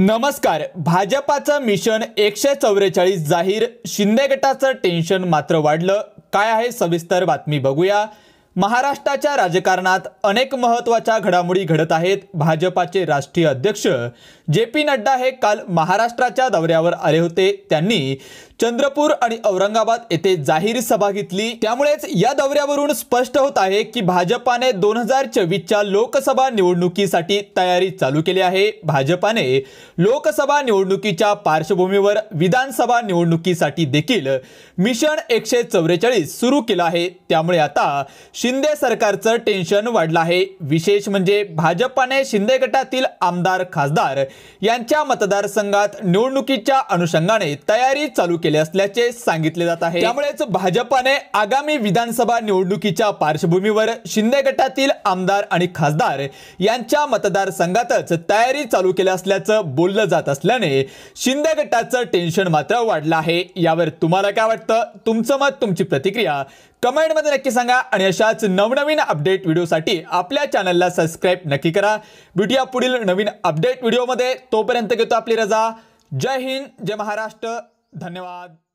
नमस्कार भाजपाचं मिशन एकशे चौवेचाळीस जाहीर शिंदे गटाचं टेन्शन मात्र वाढलं काय आहे सविस्तर बातमी बघूया महाराष्ट्राच्या राजकारणात अनेक महत्त्वाच्या घडामोडी घडत आहेत भाजपाचे राष्ट्रीय अध्यक्ष जे पी नड्डा हे काल महाराष्ट्राच्या दौऱ्यावर आले होते त्यांनी चंद्रपूर आणि औरंगाबाद येथे जाहीर सभा घेतली त्यामुळेच या दौऱ्यावरून स्पष्ट होत आहे की भाजपाने दोन हजार चोवीसच्या लोकसभा निवडणुकीसाठी तयारी चालू केली आहे भाजपाने लोकसभा निवडणुकीच्या पार्श्वभूमीवर विधानसभा निवडणुकीसाठी देखील मिशन एकशे चौवेचाळीस सुरू केलं आहे त्यामुळे आता शिंदे सरकारचं टेन्शन वाढलं आहे विशेष म्हणजे भाजपाने शिंदे गटातील आमदार खासदार यांच्या मतदारसंघात निवडणुकीच्या अनुषंगाने तयारी चालू केली असल्याचे सांगितले जात आहे त्यामुळेच भाजपाने आगामी विधानसभा निवडणुकीच्या पार्श्वभूमीवर शिंदे गटातील आमदार आणि खासदार यांच्या मतदारसंघातच तयारी चालू केल्या असल्याचं बोललं जात असल्याने शिंदे गटाचं टेन्शन मात्र वाढलं आहे यावर तुम्हाला काय वाटतं तुमचं मत तुमची प्रतिक्रिया कमेंटमध्ये नक्की सांगा आणि अशाच नवनवीन अपडेट व्हिडिओसाठी आपल्या चॅनलला सबस्क्राईब नक्की करा भेटूया पुढील नवीन अपडेट व्हिडिओमध्ये तोपर्यंत घेतो आपली रजा जय हिंद जय महाराष्ट्र धन्यवाद